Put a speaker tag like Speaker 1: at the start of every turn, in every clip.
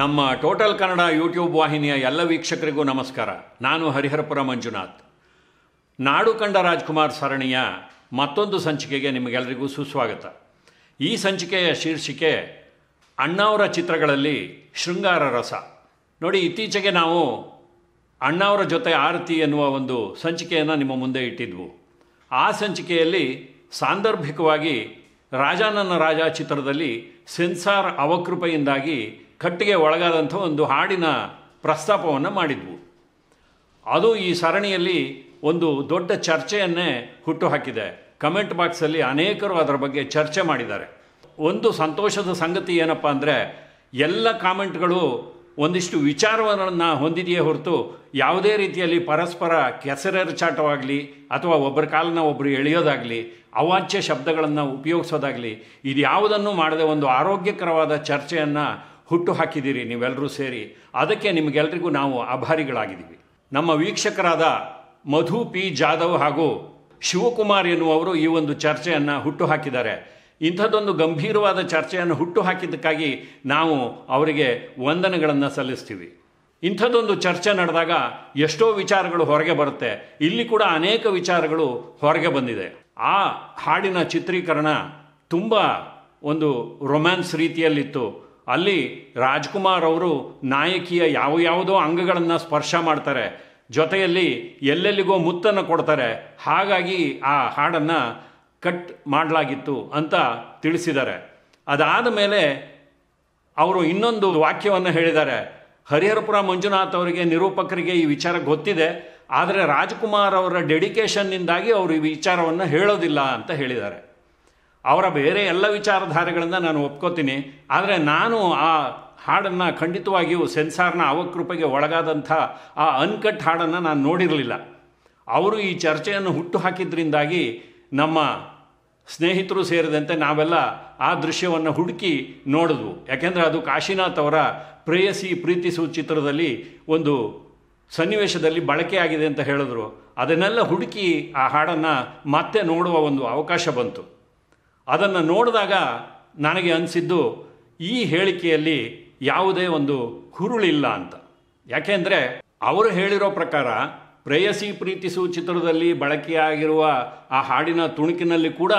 Speaker 1: ನಮ್ಮ total Kannada YouTube ವಾಹಿನಿಯ ಎಲ್ಲ ವೀಕ್ಷಕರಿಗೂ ನಮಸ್ಕಾರ ನಾನು ಹರಿಹರಪುರ ಮಂಜುನಾಥ್ ನಾಡು ಕಂಡ ರಾಜ್ಕುಮಾರ್ ಸರಣಿಯ ಮತ್ತೊಂದು ಸಂಚಿಕೆಗೆ ನಿಮಗೆಲ್ಲರಿಗೂ ಸುಸ್ವಾಗತ ಈ ಸಂಚಿಕೆಯ ಶೀರ್ಷಿಕೆ ಅಣ್ಣಾವರ ಚಿತ್ರಗಳಲ್ಲಿ ಶೃಂಗಾರ ರಸ ನೋಡಿ ಇತ್ತೀಚೆಗೆ ನಾವು ಅಣ್ಣವರ ಜೊತೆ ಆರತಿ ಎನ್ನುವ ಒಂದು ಸಂಚಿಕೆಯನ್ನು ನಿಮ್ಮ ಮುಂದೆ ಇಟ್ಟಿದ್ವು ಆ ಸಂಚಿಕೆಯಲ್ಲಿ ಸಾಂದರ್ಭಿಕವಾಗಿ ರಾಜಾನನ್ನ ರಾಜ ಚಿತ್ರದಲ್ಲಿ ಸೆನ್ಸಾರ್ ಅವಕೃಪೆಯಿಂದಾಗಿ ಕಟ್ಟಿಗೆ ಒಳಗಾದಂಥ ಒಂದು ಹಾಡಿನ ಪ್ರಸ್ತಾಪವನ್ನು ಮಾಡಿದ್ವು ಅದು ಈ ಸರಣಿಯಲ್ಲಿ ಒಂದು ದೊಡ್ಡ ಚರ್ಚೆಯನ್ನೇ ಹುಟ್ಟುಹಾಕಿದೆ ಕಮೆಂಟ್ ಬಾಕ್ಸಲ್ಲಿ ಅನೇಕರು ಅದರ ಬಗ್ಗೆ ಚರ್ಚೆ ಮಾಡಿದ್ದಾರೆ ಒಂದು ಸಂತೋಷದ ಸಂಗತಿ ಏನಪ್ಪ ಅಂದರೆ ಎಲ್ಲ ಕಾಮೆಂಟ್ಗಳು ಒಂದಿಷ್ಟು ವಿಚಾರವನ್ನು ಹೊಂದಿದೆಯೇ ಹೊರತು ಯಾವುದೇ ರೀತಿಯಲ್ಲಿ ಪರಸ್ಪರ ಕೆಸರೆರಚಾಟವಾಗಲಿ ಅಥವಾ ಒಬ್ಬರ ಕಾಲನ್ನ ಒಬ್ಬರು ಎಳೆಯೋದಾಗಲಿ ಅವಾಚ್ಯ ಶಬ್ದಗಳನ್ನು ಉಪಯೋಗಿಸೋದಾಗಲಿ ಇದು ಯಾವುದನ್ನು ಮಾಡದೆ ಒಂದು ಆರೋಗ್ಯಕರವಾದ ಚರ್ಚೆಯನ್ನು ಹುಟ್ಟು ಹಾಕಿದ್ದೀರಿ ನೀವೆಲ್ಲರೂ ಸೇರಿ ಅದಕ್ಕೆ ನಿಮಗೆಲ್ಲರಿಗೂ ನಾವು ಆಭಾರಿಗಳಾಗಿದ್ದೀವಿ ನಮ್ಮ ವೀಕ್ಷಕರಾದ ಮಧು ಪಿ ಜಾಧವ್ ಹಾಗೂ ಶಿವಕುಮಾರ್ ಎನ್ನುವರು ಈ ಒಂದು ಚರ್ಚೆಯನ್ನು ಹುಟ್ಟು ಹಾಕಿದ್ದಾರೆ ಇಂಥದ್ದೊಂದು ಗಂಭೀರವಾದ ಚರ್ಚೆಯನ್ನು ಹುಟ್ಟು ಹಾಕಿದ್ದಕ್ಕಾಗಿ ನಾವು ಅವರಿಗೆ ವಂದನೆಗಳನ್ನು ಸಲ್ಲಿಸ್ತೀವಿ ಇಂಥದ್ದೊಂದು ಚರ್ಚೆ ನಡೆದಾಗ ಎಷ್ಟೋ ವಿಚಾರಗಳು ಹೊರಗೆ ಬರುತ್ತೆ ಇಲ್ಲಿ ಕೂಡ ಅನೇಕ ವಿಚಾರಗಳು ಹೊರಗೆ ಬಂದಿದೆ ಆ ಹಾಡಿನ ಚಿತ್ರೀಕರಣ ತುಂಬ ಒಂದು ರೊಮ್ಯಾನ್ಸ್ ರೀತಿಯಲ್ಲಿತ್ತು ಅಲ್ಲಿ ರಾಜ್ಕುಮಾರ್ ಅವರು ನಾಯಕಿಯ ಯಾವ ಯಾವುದೋ ಅಂಗಗಳನ್ನು ಸ್ಪರ್ಶ ಮಾಡ್ತಾರೆ ಜೊತೆಯಲ್ಲಿ ಎಲ್ಲೆಲ್ಲಿಗೋ ಮುತ್ತನ್ನು ಕೊಡ್ತಾರೆ ಹಾಗಾಗಿ ಆ ಹಾಡನ್ನು ಕಟ್ ಮಾಡಲಾಗಿತ್ತು ಅಂತ ತಿಳಿಸಿದ್ದಾರೆ ಅದಾದ ಮೇಲೆ ಅವರು ಇನ್ನೊಂದು ವಾಕ್ಯವನ್ನು ಹೇಳಿದ್ದಾರೆ ಹರಿಹರಪುರ ಮಂಜುನಾಥ್ ಅವರಿಗೆ ನಿರೂಪಕರಿಗೆ ಈ ವಿಚಾರ ಗೊತ್ತಿದೆ ಆದರೆ ರಾಜ್ಕುಮಾರ್ ಅವರ ಡೆಡಿಕೇಶನ್ನಿಂದಾಗಿ ಅವರು ಈ ವಿಚಾರವನ್ನು ಹೇಳೋದಿಲ್ಲ ಅಂತ ಹೇಳಿದ್ದಾರೆ ಅವರ ಬೇರೆ ಎಲ್ಲ ವಿಚಾರಧಾರೆಗಳನ್ನು ನಾನು ಒಪ್ಕೋತೀನಿ ಆದರೆ ನಾನು ಆ ಹಾಡನ್ನು ಖಂಡಿತವಾಗಿಯೂ ಸೆನ್ಸಾರ್ನ ಅವಕೃಪೆಗೆ ಒಳಗಾದಂಥ ಆ ಅನ್ಕಟ್ ಹಾಡನ್ನು ನಾನು ನೋಡಿರಲಿಲ್ಲ ಅವರು ಈ ಚರ್ಚೆಯನ್ನು ಹುಟ್ಟು ಹಾಕಿದ್ರಿಂದಾಗಿ ನಮ್ಮ ಸ್ನೇಹಿತರು ಸೇರಿದಂತೆ ನಾವೆಲ್ಲ ಆ ದೃಶ್ಯವನ್ನು ಹುಡುಕಿ ನೋಡಿದ್ವು ಯಾಕೆಂದರೆ ಅದು ಕಾಶಿನಾಥ್ ಅವರ ಪ್ರೇಯಸಿ ಪ್ರೀತಿಸು ಚಿತ್ರದಲ್ಲಿ ಒಂದು ಸನ್ನಿವೇಶದಲ್ಲಿ ಬಳಕೆಯಾಗಿದೆ ಅಂತ ಹೇಳಿದ್ರು ಅದನ್ನೆಲ್ಲ ಹುಡುಕಿ ಆ ಹಾಡನ್ನು ಮತ್ತೆ ನೋಡುವ ಒಂದು ಅವಕಾಶ ಬಂತು ಅದನ್ನು ನೋಡಿದಾಗ ನನಗೆ ಅನಿಸಿದ್ದು ಈ ಹೇಳಿಕೆಯಲ್ಲಿ ಯಾವುದೇ ಒಂದು ಹುರುಳಿಲ್ಲ ಅಂತ ಯಾಕೆಂದರೆ ಅವರು ಹೇಳಿರೋ ಪ್ರಕಾರ ಪ್ರೇಯಸಿ ಪ್ರೀತಿಸು ಚಿತ್ರದಲ್ಲಿ ಬಳಕೆಯಾಗಿರುವ ಆ ಹಾಡಿನ ತುಣುಕಿನಲ್ಲಿ ಕೂಡ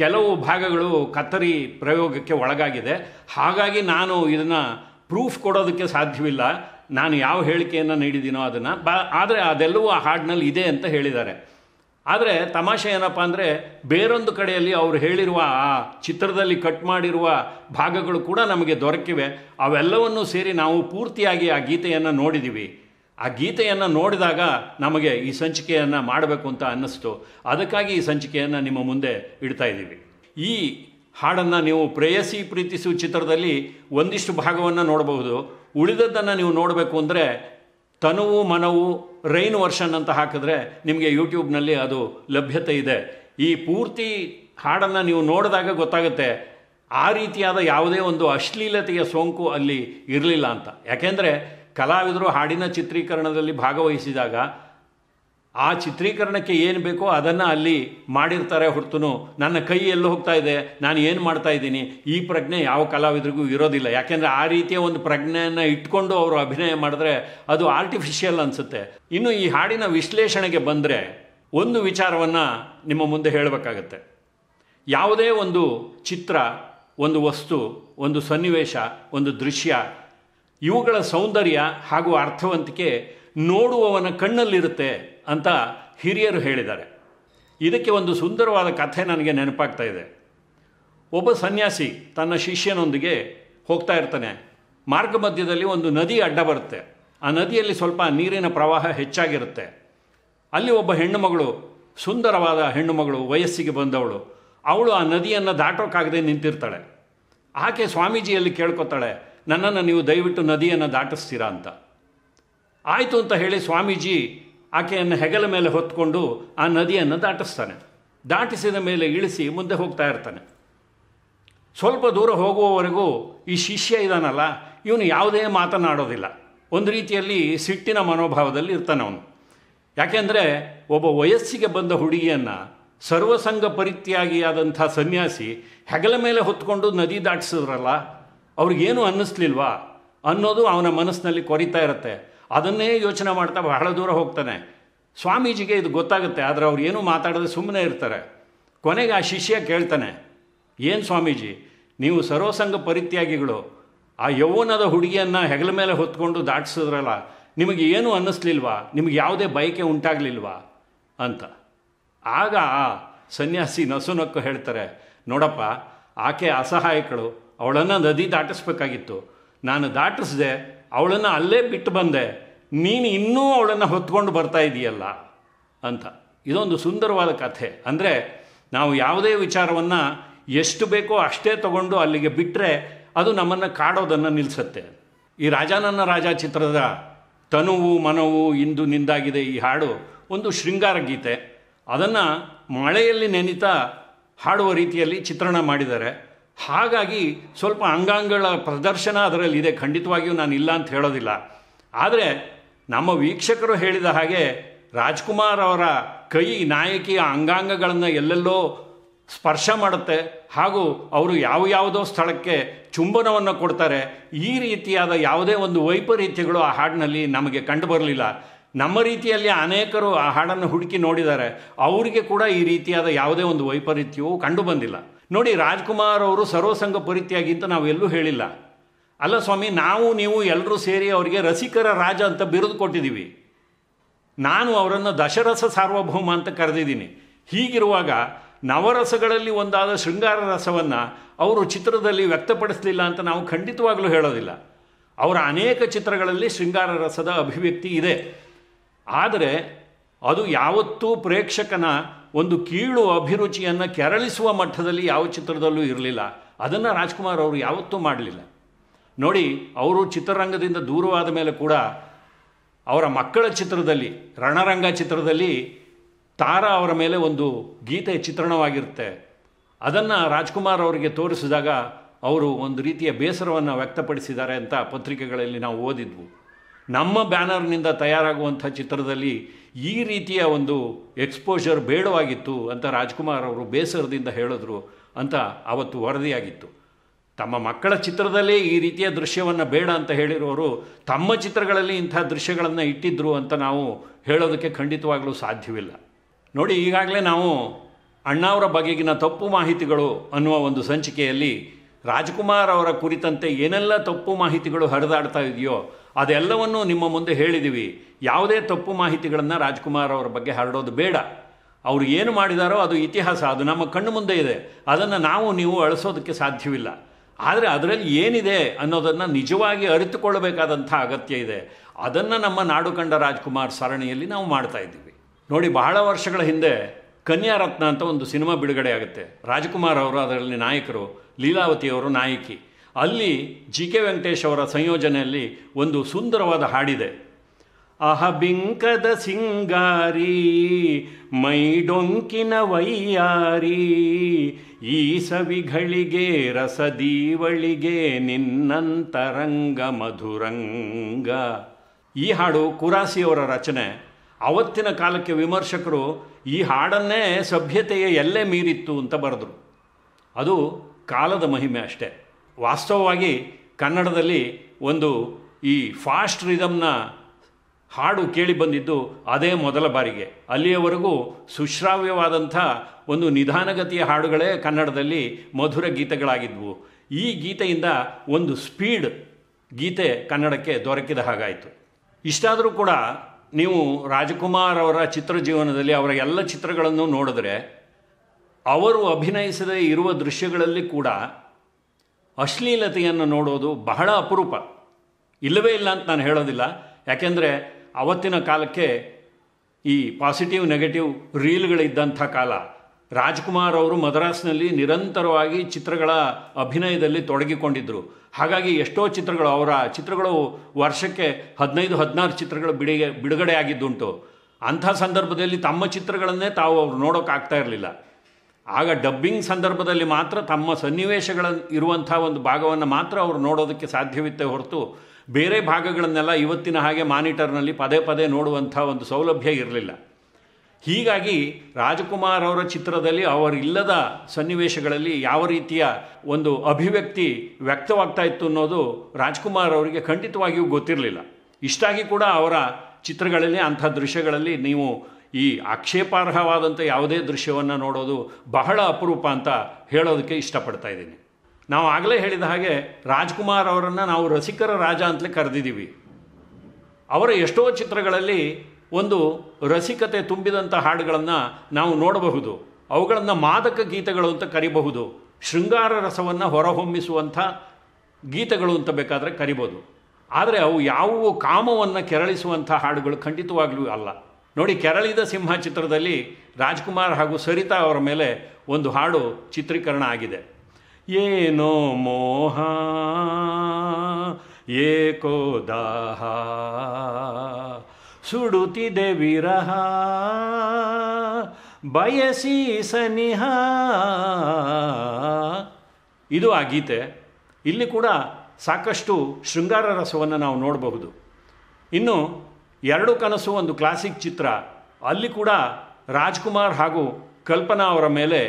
Speaker 1: ಕೆಲವು ಭಾಗಗಳು ಕತ್ತರಿ ಪ್ರಯೋಗಕ್ಕೆ ಒಳಗಾಗಿದೆ ಹಾಗಾಗಿ ನಾನು ಇದನ್ನು ಪ್ರೂಫ್ ಕೊಡೋದಕ್ಕೆ ಸಾಧ್ಯವಿಲ್ಲ ನಾನು ಯಾವ ಹೇಳಿಕೆಯನ್ನು ನೀಡಿದ್ದೀನೋ ಅದನ್ನು ಬ ಆದರೆ ಅದೆಲ್ಲವೂ ಆ ಹಾಡಿನಲ್ಲಿ ಇದೆ ಅಂತ ಹೇಳಿದ್ದಾರೆ ಆದರೆ ತಮಾಷೆ ಏನಪ್ಪ ಅಂದರೆ ಬೇರೊಂದು ಕಡೆಯಲ್ಲಿ ಅವರು ಹೇಳಿರುವ ಆ ಚಿತ್ರದಲ್ಲಿ ಕಟ್ ಮಾಡಿರುವ ಭಾಗಗಳು ಕೂಡ ನಮಗೆ ದೊರಕಿವೆ ಅವೆಲ್ಲವನ್ನೂ ಸೇರಿ ನಾವು ಪೂರ್ತಿಯಾಗಿ ಆ ಗೀತೆಯನ್ನು ನೋಡಿದ್ದೀವಿ ಆ ಗೀತೆಯನ್ನು ನೋಡಿದಾಗ ನಮಗೆ ಈ ಸಂಚಿಕೆಯನ್ನು ಮಾಡಬೇಕು ಅಂತ ಅನ್ನಿಸ್ತು ಅದಕ್ಕಾಗಿ ಈ ಸಂಚಿಕೆಯನ್ನು ನಿಮ್ಮ ಮುಂದೆ ಇಡ್ತಾ ಇದ್ದೀವಿ ಈ ಹಾಡನ್ನು ನೀವು ಪ್ರೇಯಸಿ ಪ್ರೀತಿಸು ಚಿತ್ರದಲ್ಲಿ ಒಂದಿಷ್ಟು ಭಾಗವನ್ನು ನೋಡಬಹುದು ಉಳಿದದ್ದನ್ನು ನೀವು ನೋಡಬೇಕು ಅಂದರೆ ತನುವು ಮನವು ರೈನ್ ವರ್ಷನ್ ಅಂತ ಹಾಕಿದ್ರೆ ನಿಮಗೆ ಯೂಟ್ಯೂಬ್ನಲ್ಲಿ ಅದು ಲಭ್ಯತೆ ಇದೆ ಈ ಪೂರ್ತಿ ಹಾಡನ್ನು ನೀವು ನೋಡಿದಾಗ ಗೊತ್ತಾಗುತ್ತೆ ಆ ರೀತಿಯಾದ ಯಾವುದೇ ಒಂದು ಅಶ್ಲೀಲತೆಯ ಸೋಂಕು ಅಲ್ಲಿ ಇರಲಿಲ್ಲ ಅಂತ ಯಾಕೆಂದರೆ ಕಲಾವಿದರು ಹಾಡಿನ ಚಿತ್ರೀಕರಣದಲ್ಲಿ ಭಾಗವಹಿಸಿದಾಗ ಆ ಚಿತ್ರೀಕರಣಕ್ಕೆ ಏನು ಬೇಕೋ ಅದನ್ನು ಅಲ್ಲಿ ಮಾಡಿರ್ತಾರೆ ಹೊರತು ನನ್ನ ಕೈ ಎಲ್ಲಿ ಹೋಗ್ತಾ ಇದೆ ನಾನು ಏನು ಮಾಡ್ತಾ ಇದ್ದೀನಿ ಈ ಪ್ರಜ್ಞೆ ಯಾವ ಕಲಾವಿದರಿಗೂ ಇರೋದಿಲ್ಲ ಯಾಕೆಂದರೆ ಆ ರೀತಿಯ ಒಂದು ಪ್ರಜ್ಞೆಯನ್ನು ಇಟ್ಕೊಂಡು ಅವರು ಅಭಿನಯ ಮಾಡಿದ್ರೆ ಅದು ಆರ್ಟಿಫಿಷಿಯಲ್ ಅನಿಸುತ್ತೆ ಇನ್ನು ಈ ಹಾಡಿನ ವಿಶ್ಲೇಷಣೆಗೆ ಬಂದರೆ ಒಂದು ವಿಚಾರವನ್ನು ನಿಮ್ಮ ಮುಂದೆ ಹೇಳಬೇಕಾಗತ್ತೆ ಯಾವುದೇ ಒಂದು ಚಿತ್ರ ಒಂದು ವಸ್ತು ಒಂದು ಸನ್ನಿವೇಶ ಒಂದು ದೃಶ್ಯ ಇವುಗಳ ಸೌಂದರ್ಯ ಹಾಗೂ ಅರ್ಥವಂತಿಕೆ ನೋಡುವವನ ಕಣ್ಣಲ್ಲಿರುತ್ತೆ ಅಂತ ಹಿರಿಯರು ಹೇಳಿದ್ದಾರೆ ಇದಕ್ಕೆ ಒಂದು ಸುಂದರವಾದ ಕಥೆ ನನಗೆ ನೆನಪಾಗ್ತಾ ಇದೆ ಒಬ್ಬ ಸನ್ಯಾಸಿ ತನ್ನ ಶಿಷ್ಯನೊಂದಿಗೆ ಹೋಗ್ತಾ ಇರ್ತಾನೆ ಮಾರ್ಗ ಮಧ್ಯದಲ್ಲಿ ಒಂದು ನದಿ ಅಡ್ಡ ಬರುತ್ತೆ ಆ ನದಿಯಲ್ಲಿ ಸ್ವಲ್ಪ ನೀರಿನ ಪ್ರವಾಹ ಹೆಚ್ಚಾಗಿರುತ್ತೆ ಅಲ್ಲಿ ಒಬ್ಬ ಹೆಣ್ಣು ಮಗಳು ಸುಂದರವಾದ ಹೆಣ್ಣುಮಗಳು ವಯಸ್ಸಿಗೆ ಬಂದವಳು ಅವಳು ಆ ನದಿಯನ್ನು ದಾಟೋಕ್ಕಾಗದೆ ನಿಂತಿರ್ತಾಳೆ ಆಕೆ ಸ್ವಾಮೀಜಿಯಲ್ಲಿ ಕೇಳ್ಕೊತಾಳೆ ನನ್ನನ್ನು ನೀವು ದಯವಿಟ್ಟು ನದಿಯನ್ನು ದಾಟಿಸ್ತೀರಾ ಅಂತ ಆಯಿತು ಅಂತ ಹೇಳಿ ಸ್ವಾಮೀಜಿ ಆಕೆಯನ್ನು ಹೆಗಲ ಮೇಲೆ ಹೊತ್ಕೊಂಡು ಆ ನದಿಯನ್ನು ದಾಟಿಸ್ತಾನೆ ದಾಟಿಸಿದ ಮೇಲೆ ಇಳಿಸಿ ಮುಂದೆ ಹೋಗ್ತಾ ಇರ್ತಾನೆ ಸ್ವಲ್ಪ ದೂರ ಹೋಗುವವರೆಗೂ ಈ ಶಿಷ್ಯ ಇದ್ದಾನಲ್ಲ ಇವನು ಯಾವುದೇ ಮಾತನಾಡೋದಿಲ್ಲ ಒಂದು ರೀತಿಯಲ್ಲಿ ಸಿಟ್ಟಿನ ಮನೋಭಾವದಲ್ಲಿ ಇರ್ತಾನೆ ಅವನು ಯಾಕೆಂದರೆ ಒಬ್ಬ ವಯಸ್ಸಿಗೆ ಬಂದ ಹುಡುಗಿಯನ್ನು ಸರ್ವಸಂಗ ಪರಿತ್ಯಾಗಿಯಾದಂಥ ಸನ್ಯಾಸಿ ಹೆಗಲ ಮೇಲೆ ಹೊತ್ಕೊಂಡು ನದಿ ದಾಟಿಸಿದ್ರಲ್ಲ ಅವ್ರಿಗೇನು ಅನ್ನಿಸ್ಲಿಲ್ವಾ ಅನ್ನೋದು ಅವನ ಮನಸ್ಸಿನಲ್ಲಿ ಕೊರಿತಾ ಇರುತ್ತೆ ಅದನ್ನೇ ಯೋಚನೆ ಮಾಡ್ತಾ ಬಹಳ ದೂರ ಹೋಗ್ತಾನೆ ಸ್ವಾಮೀಜಿಗೆ ಇದು ಗೊತ್ತಾಗುತ್ತೆ ಆದರೆ ಅವ್ರು ಏನೂ ಮಾತಾಡದೆ ಸುಮ್ಮನೆ ಇರ್ತಾರೆ ಕೊನೆಗೆ ಆ ಶಿಷ್ಯ ಕೇಳ್ತಾನೆ ಏನು ಸ್ವಾಮೀಜಿ ನೀವು ಸರ್ವಸಂಗ ಪರಿತ್ಯಾಗಿಗಳು ಆ ಯೌವನದ ಹುಡುಗಿಯನ್ನು ಹೆಗಲ ಮೇಲೆ ಹೊತ್ಕೊಂಡು ದಾಟಿಸಿದ್ರಲ್ಲ ನಿಮಗೆ ಏನು ಅನ್ನಿಸ್ಲಿಲ್ವಾ ನಿಮಗೆ ಯಾವುದೇ ಬಯಕೆ ಉಂಟಾಗಲಿಲ್ವಾ ಅಂತ ಆಗ ಆ ಸನ್ಯಾಸಿ ನಸುನಕ್ಕು ಹೇಳ್ತಾರೆ ನೋಡಪ್ಪ ಆಕೆ ಅಸಹಾಯಕಳು ಅವಳನ್ನು ನದಿ ದಾಟಿಸ್ಬೇಕಾಗಿತ್ತು ನಾನು ದಾಟಿಸ್ದೆ ಅವಳನ್ನು ಅಲ್ಲೇ ಬಿಟ್ಟು ಬಂದೆ ನೀನು ಇನ್ನೂ ಅವಳನ್ನು ಹೊತ್ಕೊಂಡು ಬರ್ತಾ ಇದೆಯಲ್ಲ ಅಂತ ಇದೊಂದು ಸುಂದರವಾದ ಕಥೆ ಅಂದರೆ ನಾವು ಯಾವುದೇ ವಿಚಾರವನ್ನು ಎಷ್ಟು ಬೇಕೋ ಅಷ್ಟೇ ತಗೊಂಡು ಅಲ್ಲಿಗೆ ಬಿಟ್ಟರೆ ಅದು ನಮ್ಮನ್ನು ಕಾಡೋದನ್ನು ನಿಲ್ಲಿಸುತ್ತೆ ಈ ರಾಜಾನನ್ನ ರಾಜ ಚಿತ್ರದ ತನುವು ಮನವು ಇಂದು ನಿಂದಾಗಿದೆ ಈ ಹಾಡು ಒಂದು ಶೃಂಗಾರ ಗೀತೆ ಅದನ್ನು ಮಳೆಯಲ್ಲಿ ನೆನಿತಾ ಹಾಡುವ ರೀತಿಯಲ್ಲಿ ಚಿತ್ರಣ ಮಾಡಿದ್ದಾರೆ ಹಾಗಾಗಿ ಸ್ವಲ್ಪ ಅಂಗಾಂಗಗಳ ಪ್ರದರ್ಶನ ಅದರಲ್ಲಿದೆ ಖಂಡಿತವಾಗಿಯೂ ನಾನು ಇಲ್ಲ ಅಂತ ಹೇಳೋದಿಲ್ಲ ಆದರೆ ನಮ್ಮ ವೀಕ್ಷಕರು ಹೇಳಿದ ಹಾಗೆ ರಾಜ್ಕುಮಾರ್ ಅವರ ಕೈ ನಾಯಕಿಯ ಅಂಗಾಂಗಗಳನ್ನು ಎಲ್ಲೆಲ್ಲೋ ಸ್ಪರ್ಶ ಮಾಡುತ್ತೆ ಹಾಗೂ ಅವರು ಯಾವ ಯಾವುದೋ ಸ್ಥಳಕ್ಕೆ ಚುಂಬನವನ್ನು ಕೊಡ್ತಾರೆ ಈ ರೀತಿಯಾದ ಯಾವುದೇ ಒಂದು ವೈಪರೀತ್ಯಗಳು ಆ ಹಾಡಿನಲ್ಲಿ ನಮಗೆ ಕಂಡು ಬರಲಿಲ್ಲ ನಮ್ಮ ರೀತಿಯಲ್ಲಿ ಅನೇಕರು ಆ ಹಾಡನ್ನು ಹುಡುಕಿ ನೋಡಿದ್ದಾರೆ ಅವರಿಗೆ ಕೂಡ ಈ ರೀತಿಯಾದ ಯಾವುದೇ ಒಂದು ವೈಪರೀತ್ಯವು ಬಂದಿಲ್ಲ ನೋಡಿ ರಾಜ್ಕುಮಾರ್ ಅವರು ಸರ್ವಸಂಗ ಪರಿತಿಯಾಗಿ ಅಂತ ನಾವೆಲ್ಲೂ ಹೇಳಿಲ್ಲ ಅಲ್ಲ ಸ್ವಾಮಿ ನಾವು ನೀವು ಎಲ್ಲರೂ ಸೇರಿ ಅವರಿಗೆ ರಸಿಕರ ರಾಜ ಅಂತ ಬಿರುದು ಕೊಟ್ಟಿದ್ದೀವಿ ನಾನು ಅವರನ್ನು ದಶರಸ ಸಾರ್ವಭೌಮ ಅಂತ ಕರೆದಿದ್ದೀನಿ ಹೀಗಿರುವಾಗ ನವರಸಗಳಲ್ಲಿ ಒಂದಾದ ಶೃಂಗಾರ ರಸವನ್ನು ಅವರು ಚಿತ್ರದಲ್ಲಿ ವ್ಯಕ್ತಪಡಿಸಲಿಲ್ಲ ಅಂತ ನಾವು ಖಂಡಿತವಾಗಲೂ ಹೇಳೋದಿಲ್ಲ ಅವರ ಅನೇಕ ಚಿತ್ರಗಳಲ್ಲಿ ಶೃಂಗಾರ ರಸದ ಅಭಿವ್ಯಕ್ತಿ ಇದೆ ಆದರೆ ಅದು ಯಾವತ್ತೂ ಪ್ರೇಕ್ಷಕನ ಒಂದು ಕೀಳು ಅಭಿರುಚಿಯನ್ನು ಕೆರಳಿಸುವ ಮಟ್ಟದಲ್ಲಿ ಯಾವ ಚಿತ್ರದಲ್ಲೂ ಇರಲಿಲ್ಲ ಅದನ್ನು ರಾಜ್ಕುಮಾರ್ ಅವರು ಯಾವತ್ತೂ ಮಾಡಲಿಲ್ಲ ನೋಡಿ ಅವರು ಚಿತ್ರರಂಗದಿಂದ ದೂರವಾದ ಮೇಲೆ ಕೂಡ ಅವರ ಮಕ್ಕಳ ಚಿತ್ರದಲ್ಲಿ ರಣರಂಗ ಚಿತ್ರದಲ್ಲಿ ತಾರಾ ಅವರ ಮೇಲೆ ಒಂದು ಗೀತೆ ಚಿತ್ರಣವಾಗಿರುತ್ತೆ ಅದನ್ನು ರಾಜ್ಕುಮಾರ್ ಅವರಿಗೆ ತೋರಿಸಿದಾಗ ಅವರು ಒಂದು ರೀತಿಯ ಬೇಸರವನ್ನು ವ್ಯಕ್ತಪಡಿಸಿದ್ದಾರೆ ಅಂತ ಪತ್ರಿಕೆಗಳಲ್ಲಿ ನಾವು ಓದಿದ್ವು ನಮ್ಮ ಬ್ಯಾನರ್ನಿಂದ ತಯಾರಾಗುವಂಥ ಚಿತ್ರದಲ್ಲಿ ಈ ರೀತಿಯ ಒಂದು ಎಕ್ಸ್ಪೋಜರ್ ಬೇಡವಾಗಿತ್ತು ಅಂತ ರಾಜ್ಕುಮಾರ್ ಅವರು ಬೇಸರದಿಂದ ಹೇಳಿದ್ರು ಅಂತ ಅವತ್ತು ವರದಿಯಾಗಿತ್ತು ತಮ್ಮ ಮಕ್ಕಳ ಚಿತ್ರದಲ್ಲೇ ಈ ರೀತಿಯ ದೃಶ್ಯವನ್ನು ಬೇಡ ಅಂತ ಹೇಳಿರುವವರು ತಮ್ಮ ಚಿತ್ರಗಳಲ್ಲಿ ಇಂಥ ದೃಶ್ಯಗಳನ್ನು ಇಟ್ಟಿದ್ರು ಅಂತ ನಾವು ಹೇಳೋದಕ್ಕೆ ಖಂಡಿತವಾಗಲೂ ಸಾಧ್ಯವಿಲ್ಲ ನೋಡಿ ಈಗಾಗಲೇ ನಾವು ಅಣ್ಣಾವರ ಬಗೆಗಿನ ತಪ್ಪು ಮಾಹಿತಿಗಳು ಅನ್ನುವ ಒಂದು ಸಂಚಿಕೆಯಲ್ಲಿ ರಾಜ್ಕುಮಾರ್ ಅವರ ಕುರಿತಂತೆ ಏನೆಲ್ಲ ತಪ್ಪು ಮಾಹಿತಿಗಳು ಹರಿದಾಡ್ತಾ ಇದೆಯೋ ಅದೆಲ್ಲವನ್ನು ನಿಮ್ಮ ಮುಂದೆ ಹೇಳಿದ್ದೀವಿ ಯಾವುದೇ ತಪ್ಪು ಮಾಹಿತಿಗಳನ್ನು ರಾಜ್ಕುಮಾರ್ ಅವರ ಬಗ್ಗೆ ಹರಡೋದು ಬೇಡ ಅವರು ಏನು ಮಾಡಿದಾರೋ ಅದು ಇತಿಹಾಸ ಅದು ನಮ್ಮ ಕಣ್ಣು ಮುಂದೆ ಇದೆ ಅದನ್ನು ನಾವು ನೀವು ಅಳಿಸೋದಕ್ಕೆ ಸಾಧ್ಯವಿಲ್ಲ ಆದರೆ ಅದರಲ್ಲಿ ಏನಿದೆ ಅನ್ನೋದನ್ನು ನಿಜವಾಗಿ ಅರಿತುಕೊಳ್ಳಬೇಕಾದಂಥ ಅಗತ್ಯ ಇದೆ ಅದನ್ನು ನಮ್ಮ ನಾಡು ಕಂಡ ರಾಜ್ಕುಮಾರ್ ಸರಣಿಯಲ್ಲಿ ನಾವು ಮಾಡ್ತಾ ಇದ್ದೀವಿ ನೋಡಿ ಬಹಳ ವರ್ಷಗಳ ಹಿಂದೆ ಕನ್ಯಾ ರತ್ನ ಅಂತ ಒಂದು ಸಿನಿಮಾ ಬಿಡುಗಡೆ ಆಗುತ್ತೆ ರಾಜ್ಕುಮಾರ್ ಅವರು ಅದರಲ್ಲಿ ನಾಯಕರು ಲೀಲಾವತಿಯವರು ನಾಯಕಿ ಅಲ್ಲಿ ಜಿ ಕೆ ವೆಂಕಟೇಶ್ ಅವರ ಸಂಯೋಜನೆಯಲ್ಲಿ ಒಂದು ಸುಂದರವಾದ ಹಾಡಿದೆ ಅಹಬಿಂಕದ ಸಿಂಗಾರಿ ಮೈಡೊಂಕಿನ ವೈಯಾರಿ ಈ ಸವಿಗಳಿಗೆ ರಸ ನಿನ್ನಂತರಂಗ ಮಧುರಂಗ ಈ ಹಾಡು ಕುರಾಸಿಯವರ ರಚನೆ ಅವತ್ತಿನ ಕಾಲಕ್ಕೆ ವಿಮರ್ಶಕರು ಈ ಹಾಡನ್ನೇ ಸಭ್ಯತೆಯ ಎಲ್ಲೇ ಮೀರಿತ್ತು ಅಂತ ಬರೆದರು ಅದು ಕಾಲದ ಮಹಿಮೆ ಅಷ್ಟೇ ವಾಸ್ತವವಾಗಿ ಕನ್ನಡದಲ್ಲಿ ಒಂದು ಈ ಫಾಸ್ಟ್ ರಿದಮ್ನ ಹಾಡು ಕೇಳಿ ಬಂದಿದ್ದು ಅದೇ ಮೊದಲ ಬಾರಿಗೆ ಅಲ್ಲಿಯವರೆಗೂ ಸುಶ್ರಾವ್ಯವಾದಂಥ ಒಂದು ನಿಧಾನಗತಿಯ ಹಾಡುಗಳೇ ಕನ್ನಡದಲ್ಲಿ ಮಧುರ ಗೀತೆಗಳಾಗಿದ್ವು ಈ ಗೀತೆಯಿಂದ ಒಂದು ಸ್ಪೀಡ್ ಗೀತೆ ಕನ್ನಡಕ್ಕೆ ದೊರಕಿದ ಹಾಗಾಯಿತು ಇಷ್ಟಾದರೂ ಕೂಡ ನೀವು ರಾಜಕುಮಾರ್ ಅವರ ಚಿತ್ರ ಜೀವನದಲ್ಲಿ ಅವರ ಎಲ್ಲ ಚಿತ್ರಗಳನ್ನು ನೋಡಿದ್ರೆ ಅವರು ಅಭಿನಯಿಸದೇ ಇರುವ ದೃಶ್ಯಗಳಲ್ಲಿ ಕೂಡ ಅಶ್ಲೀಲತೆಯನ್ನು ನೋಡೋದು ಬಹಳ ಅಪರೂಪ ಇಲ್ಲವೇ ಇಲ್ಲ ಅಂತ ನಾನು ಹೇಳೋದಿಲ್ಲ ಯಾಕೆಂದರೆ ಅವತ್ತಿನ ಕಾಲಕ್ಕೆ ಈ ಪಾಸಿಟಿವ್ ನೆಗೆಟಿವ್ ರೀಲ್ಗಳಿದ್ದಂಥ ಕಾಲ ರಾಜ್ಕುಮಾರ್ ಅವರು ಮದ್ರಾಸ್ನಲ್ಲಿ ನಿರಂತರವಾಗಿ ಚಿತ್ರಗಳ ಅಭಿನಯದಲ್ಲಿ ತೊಡಗಿಕೊಂಡಿದ್ದರು ಹಾಗಾಗಿ ಎಷ್ಟೋ ಚಿತ್ರಗಳು ಅವರ ಚಿತ್ರಗಳು ವರ್ಷಕ್ಕೆ ಹದಿನೈದು ಹದಿನಾರು ಚಿತ್ರಗಳು ಬಿಡಿಗೆ ಬಿಡುಗಡೆ ಆಗಿದ್ದುಂಟು ಅಂಥ ಸಂದರ್ಭದಲ್ಲಿ ತಮ್ಮ ಚಿತ್ರಗಳನ್ನೇ ತಾವು ಅವರು ನೋಡೋಕ್ಕಾಗ್ತಾ ಇರಲಿಲ್ಲ ಆಗ ಡಬ್ಬಿಂಗ್ ಸಂದರ್ಭದಲ್ಲಿ ಮಾತ್ರ ತಮ್ಮ ಸನ್ನಿವೇಶಗಳ ಇರುವಂಥ ಒಂದು ಭಾಗವನ್ನು ಮಾತ್ರ ಅವರು ನೋಡೋದಕ್ಕೆ ಸಾಧ್ಯವಿತ್ತೇ ಹೊರತು ಬೇರೆ ಭಾಗಗಳನ್ನೆಲ್ಲ ಇವತ್ತಿನ ಹಾಗೆ ಮಾನಿಟರ್ನಲ್ಲಿ ಪದೇ ಪದೇ ನೋಡುವಂಥ ಒಂದು ಸೌಲಭ್ಯ ಇರಲಿಲ್ಲ ಹೀಗಾಗಿ ರಾಜಕುಮಾರ್ ಅವರ ಚಿತ್ರದಲ್ಲಿ ಅವರಿಲ್ಲದ ಸನ್ನಿವೇಶಗಳಲ್ಲಿ ಯಾವ ರೀತಿಯ ಒಂದು ಅಭಿವ್ಯಕ್ತಿ ವ್ಯಕ್ತವಾಗ್ತಾ ಇತ್ತು ಅನ್ನೋದು ರಾಜ್ಕುಮಾರ್ ಅವರಿಗೆ ಖಂಡಿತವಾಗಿಯೂ ಗೊತ್ತಿರಲಿಲ್ಲ ಇಷ್ಟಾಗಿ ಕೂಡ ಅವರ ಚಿತ್ರಗಳಲ್ಲಿ ಅಂಥ ದೃಶ್ಯಗಳಲ್ಲಿ ನೀವು ಈ ಆಕ್ಷೇಪಾರ್ಹವಾದಂಥ ಯಾವುದೇ ದೃಶ್ಯವನ್ನು ನೋಡೋದು ಬಹಳ ಅಪರೂಪ ಅಂತ ಹೇಳೋದಕ್ಕೆ ಇಷ್ಟಪಡ್ತಾ ಇದ್ದೀನಿ ನಾವು ಆಗಲೇ ಹೇಳಿದ ಹಾಗೆ ರಾಜ್ಕುಮಾರ್ ಅವರನ್ನು ನಾವು ರಸಿಕರ ರಾಜ ಅಂತಲೇ ಕರೆದಿದ್ದೀವಿ ಅವರ ಎಷ್ಟೋ ಚಿತ್ರಗಳಲ್ಲಿ ಒಂದು ರಸಿಕತೆ ತುಂಬಿದಂಥ ಹಾಡುಗಳನ್ನು ನಾವು ನೋಡಬಹುದು ಅವುಗಳನ್ನು ಮಾದಕ ಗೀತೆಗಳು ಅಂತ ಕರಿಬಹುದು ಶೃಂಗಾರ ರಸವನ್ನು ಹೊರಹೊಮ್ಮಿಸುವಂಥ ಗೀತೆಗಳು ಅಂತ ಬೇಕಾದರೆ ಕರಿಬೋದು ಆದರೆ ಅವು ಯಾವುವು ಕಾಮವನ್ನು ಕೆರಳಿಸುವಂಥ ಹಾಡುಗಳು ಖಂಡಿತವಾಗಲೂ ಅಲ್ಲ ನೋಡಿ ಕೆರಳಿದ ಸಿಂಹ ಚಿತ್ರದಲ್ಲಿ ರಾಜ್ಕುಮಾರ್ ಹಾಗೂ ಸರಿತಾ ಅವರ ಮೇಲೆ ಒಂದು ಹಾಡು ಚಿತ್ರೀಕರಣ ಆಗಿದೆ ಏನೋ ಮೋಹ ಏಕೋ ದಾಹ ಸುಡುತ್ತಿದೆ ವಿರಹ ಬಯಸಿ ಸನಿಹ ಇದು ಆ ಗೀತೆ ಇಲ್ಲಿ ಕೂಡ ಸಾಕಷ್ಟು ಶೃಂಗಾರ ರಸವನ್ನು ನಾವು ನೋಡಬಹುದು ಇನ್ನು ಎರಡು ಕನಸು ಒಂದು ಕ್ಲಾಸಿಕ್ ಚಿತ್ರ ಅಲ್ಲಿ ಕೂಡ ರಾಜ್ಕುಮಾರ್ ಹಾಗೂ ಕಲ್ಪನಾ ಅವರ ಮೇಲೆ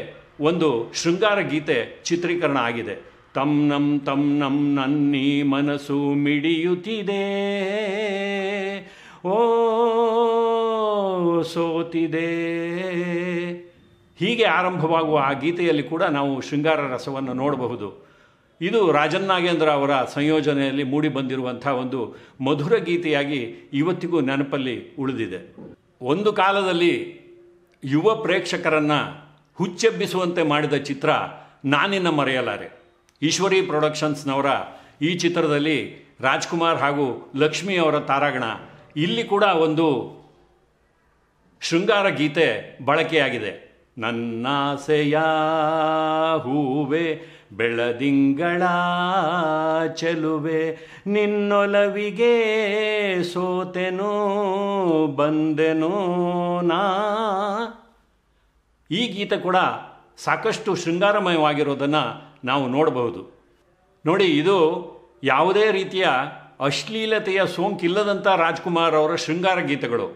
Speaker 1: ಒಂದು ಶೃಂಗಾರ ಗೀತೆ ಚಿತ್ರೀಕರಣ ಆಗಿದೆ ತಂ ನಂ ತಂ ನಂ ನನ್ನಿ ಮನಸ್ಸು ಮಿಡಿಯುತ್ತಿದೆ ಓ ಸೋತಿದೆ ಹೀಗೆ ಆರಂಭವಾಗುವ ಆ ಗೀತೆಯಲ್ಲಿ ಕೂಡ ನಾವು ಶೃಂಗಾರ ರಸವನ್ನು ನೋಡಬಹುದು ಇದು ರಾಜನ್ನಾಗೇಂದ್ರ ಅವರ ಸಂಯೋಜನೆಯಲ್ಲಿ ಮೂಡಿ ಬಂದಿರುವಂಥ ಒಂದು ಮಧುರ ಗೀತೆಯಾಗಿ ಇವತ್ತಿಗೂ ನೆನಪಲ್ಲಿ ಉಳಿದಿದೆ ಒಂದು ಕಾಲದಲ್ಲಿ ಯುವ ಪ್ರೇಕ್ಷಕರನ್ನು ಹುಚ್ಚೆಬ್ಬಿಸುವಂತೆ ಮಾಡಿದ ಚಿತ್ರ ನಾನಿನ್ನ ಮರೆಯಲಾರೆ ಈಶ್ವರಿ ಪ್ರೊಡಕ್ಷನ್ಸ್ನವರ ಈ ಚಿತ್ರದಲ್ಲಿ ರಾಜ್ಕುಮಾರ್ ಹಾಗೂ ಲಕ್ಷ್ಮಿ ಅವರ ತಾರಾಗಣ ಇಲ್ಲಿ ಕೂಡ ಒಂದು ಶೃಂಗಾರ ಗೀತೆ ಬಳಕೆಯಾಗಿದೆ ನನ್ನಾಸೆಯ ಹೂವೇ ಬೆಳದಿಂಗಳ ಚೆಲುವೆ ನಿನ್ನೊಲವಿಗೆ ಸೋತೆನೂ ಬಂದೆನು ನಾ ಈ ಗೀತೆ ಕೂಡ ಸಾಕಷ್ಟು ಶೃಂಗಾರಮಯವಾಗಿರೋದನ್ನು ನಾವು ನೋಡಬಹುದು ನೋಡಿ ಇದು ಯಾವುದೇ ರೀತಿಯ ಅಶ್ಲೀಲತೆಯ ಸೋಂಕಿಲ್ಲದಂಥ ರಾಜ್ಕುಮಾರ್ ಅವರ ಶೃಂಗಾರ ಗೀತೆಗಳು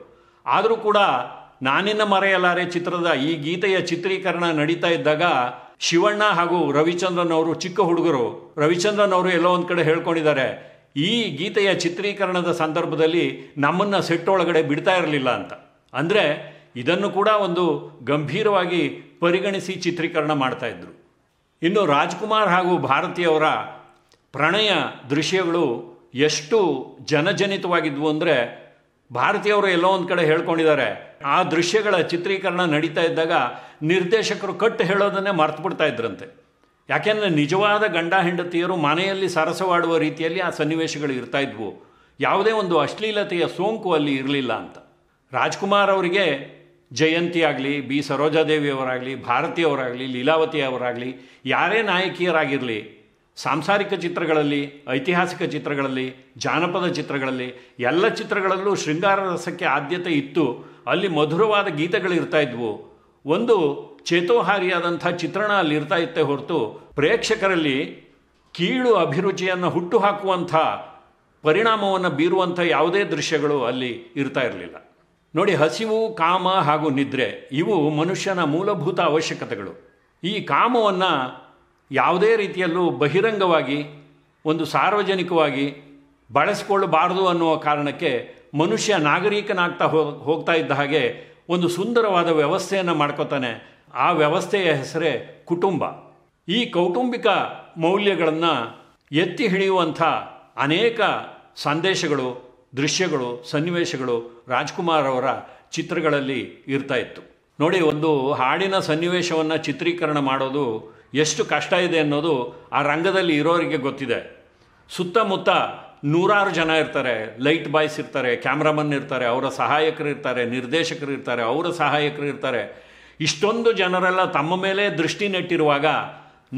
Speaker 1: ಆದರೂ ಕೂಡ ನಾನಿನ್ನ ಮರೆಯಲಾರೆ ಚಿತ್ರದ ಈ ಗೀತೆಯ ಚಿತ್ರೀಕರಣ ನಡೀತಾ ಇದ್ದಾಗ ಶಿವಣ್ಣ ಹಾಗೂ ರವಿಚಂದ್ರನ್ ಅವರು ಚಿಕ್ಕ ಹುಡುಗರು ರವಿಚಂದ್ರನ್ ಅವರು ಎಲ್ಲೋ ಒಂದು ಕಡೆ ಹೇಳ್ಕೊಂಡಿದ್ದಾರೆ ಈ ಗೀತೆಯ ಚಿತ್ರೀಕರಣದ ಸಂದರ್ಭದಲ್ಲಿ ನಮ್ಮನ್ನು ಸೆಟ್ ಒಳಗಡೆ ಬಿಡ್ತಾ ಇರಲಿಲ್ಲ ಅಂತ ಅಂದರೆ ಇದನ್ನು ಕೂಡ ಒಂದು ಗಂಭೀರವಾಗಿ ಪರಿಗಣಿಸಿ ಚಿತ್ರೀಕರಣ ಇದ್ರು ಇನ್ನು ರಾಜ್ಕುಮಾರ್ ಹಾಗೂ ಭಾರತಿಯವರ ಪ್ರಣಯ ದೃಶ್ಯಗಳು ಎಷ್ಟು ಜನಜನಿತವಾಗಿದ್ವು ಅಂದರೆ ಭಾರತೀಯವರು ಎಲ್ಲೋ ಒಂದು ಕಡೆ ಹೇಳ್ಕೊಂಡಿದ್ದಾರೆ ಆ ದೃಶ್ಯಗಳ ಚಿತ್ರೀಕರಣ ನಡೀತಾ ಇದ್ದಾಗ ನಿರ್ದೇಶಕರು ಕಟ್ಟು ಹೇಳೋದನ್ನೇ ಮರ್ತು ಬಿಡ್ತಾ ಇದ್ರಂತೆ ಯಾಕೆಂದರೆ ನಿಜವಾದ ಗಂಡ ಹೆಂಡತಿಯರು ಮನೆಯಲ್ಲಿ ಸರಸವಾಡುವ ರೀತಿಯಲ್ಲಿ ಆ ಸನ್ನಿವೇಶಗಳು ಇರ್ತಾ ಇದ್ವು ಯಾವುದೇ ಒಂದು ಅಶ್ಲೀಲತೆಯ ಸೋಂಕು ಅಲ್ಲಿ ಇರಲಿಲ್ಲ ಅಂತ ರಾಜ್ಕುಮಾರ್ ಅವರಿಗೆ ಜಯಂತಿ ಆಗಲಿ ಬಿ ಸರೋಜಾದೇವಿಯವರಾಗಲಿ ಲೀಲಾವತಿ ಅವರಾಗಲಿ ಯಾರೇ ನಾಯಕಿಯರಾಗಿರಲಿ ಸಾಂಸಾರಿಕ ಚಿತ್ರಗಳಲ್ಲಿ ಐತಿಹಾಸಿಕ ಚಿತ್ರಗಳಲ್ಲಿ ಜಾನಪದ ಚಿತ್ರಗಳಲ್ಲಿ ಎಲ್ಲ ಚಿತ್ರಗಳಲ್ಲೂ ಶೃಂಗಾರ ರಸಕ್ಕೆ ಆದ್ಯತೆ ಇತ್ತು ಅಲ್ಲಿ ಮಧುರವಾದ ಗೀತೆಗಳು ಇರ್ತಾ ಇದ್ವು ಒಂದು ಚೇತೋಹಾರಿಯಾದಂಥ ಚಿತ್ರಣ ಅಲ್ಲಿ ಇರ್ತಾ ಇತ್ತೆ ಹೊರತು ಪ್ರೇಕ್ಷಕರಲ್ಲಿ ಕೀಳು ಅಭಿರುಚಿಯನ್ನು ಹುಟ್ಟು ಹಾಕುವಂಥ ಪರಿಣಾಮವನ್ನು ಬೀರುವಂಥ ಯಾವುದೇ ದೃಶ್ಯಗಳು ಅಲ್ಲಿ ಇರ್ತಾ ಇರಲಿಲ್ಲ ನೋಡಿ ಹಸಿವು ಕಾಮ ಹಾಗೂ ನಿದ್ರೆ ಇವು ಮನುಷ್ಯನ ಮೂಲಭೂತ ಅವಶ್ಯಕತೆಗಳು ಈ ಕಾಮವನ್ನು ಯಾವುದೇ ರೀತಿಯಲ್ಲೂ ಬಹಿರಂಗವಾಗಿ ಒಂದು ಸಾರ್ವಜನಿಕವಾಗಿ ಬಳಸಿಕೊಳ್ಳಬಾರದು ಅನ್ನುವ ಕಾರಣಕ್ಕೆ ಮನುಷ್ಯ ನಾಗರಿಕನಾಗ್ತಾ ಹೋಗ್ತಾ ಇದ್ದ ಹಾಗೆ ಒಂದು ಸುಂದರವಾದ ವ್ಯವಸ್ಥೆಯನ್ನು ಮಾಡ್ಕೋತಾನೆ ಆ ವ್ಯವಸ್ಥೆಯ ಹೆಸರೇ ಕುಟುಂಬ ಈ ಕೌಟುಂಬಿಕ ಮೌಲ್ಯಗಳನ್ನು ಎತ್ತಿ ಹಿಡಿಯುವಂಥ ಅನೇಕ ಸಂದೇಶಗಳು ದೃಶ್ಯಗಳು ಸನ್ನಿವೇಶಗಳು ರಾಜ್ಕುಮಾರ್ ಅವರ ಚಿತ್ರಗಳಲ್ಲಿ ಇರ್ತಾ ಇತ್ತು ನೋಡಿ ಒಂದು ಹಾಡಿನ ಸನ್ನಿವೇಶವನ್ನು ಚಿತ್ರೀಕರಣ ಮಾಡೋದು ಎಷ್ಟು ಕಷ್ಟ ಇದೆ ಅನ್ನೋದು ಆ ರಂಗದಲ್ಲಿ ಇರೋರಿಗೆ ಗೊತ್ತಿದೆ ಸುತ್ತಮುತ್ತ ನೂರಾರು ಜನ ಇರ್ತಾರೆ ಲೈಟ್ ಬಾಯ್ಸ್ ಇರ್ತಾರೆ ಕ್ಯಾಮ್ರಾಮನ್ ಇರ್ತಾರೆ ಅವರ ಸಹಾಯಕರು ಇರ್ತಾರೆ ನಿರ್ದೇಶಕರು ಇರ್ತಾರೆ ಅವರ ಸಹಾಯಕರು ಇರ್ತಾರೆ ಇಷ್ಟೊಂದು ಜನರೆಲ್ಲ ತಮ್ಮ ಮೇಲೆ ದೃಷ್ಟಿ ನೆಟ್ಟಿರುವಾಗ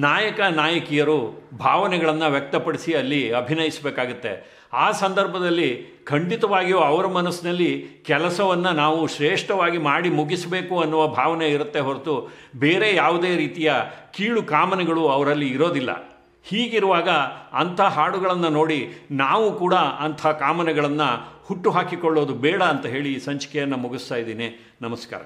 Speaker 1: ನಾಯಕ ನಾಯಕಿಯರು ಭಾವನೆಗಳನ್ನು ವ್ಯಕ್ತಪಡಿಸಿ ಅಲ್ಲಿ ಅಭಿನಯಿಸಬೇಕಾಗುತ್ತೆ ಆ ಸಂದರ್ಭದಲ್ಲಿ ಖಂಡಿತವಾಗಿಯೂ ಅವರ ಮನಸ್ಸಿನಲ್ಲಿ ಕೆಲಸವನ್ನು ನಾವು ಶ್ರೇಷ್ಠವಾಗಿ ಮಾಡಿ ಮುಗಿಸಬೇಕು ಅನ್ನುವ ಭಾವನೆ ಇರುತ್ತೆ ಹೊರತು ಬೇರೆ ಯಾವುದೇ ರೀತಿಯ ಕೀಳು ಕಾಮನೆಗಳು ಅವರಲ್ಲಿ ಇರೋದಿಲ್ಲ ಹೀಗಿರುವಾಗ ಅಂಥ ಹಾಡುಗಳನ್ನು ನೋಡಿ ನಾವು ಕೂಡ ಅಂಥ ಕಾಮನೆಗಳನ್ನು ಹುಟ್ಟು ಹಾಕಿಕೊಳ್ಳೋದು ಬೇಡ ಅಂತ ಹೇಳಿ ಸಂಚಿಕೆಯನ್ನು ಮುಗಿಸ್ತಾ ಇದ್ದೀನಿ ನಮಸ್ಕಾರ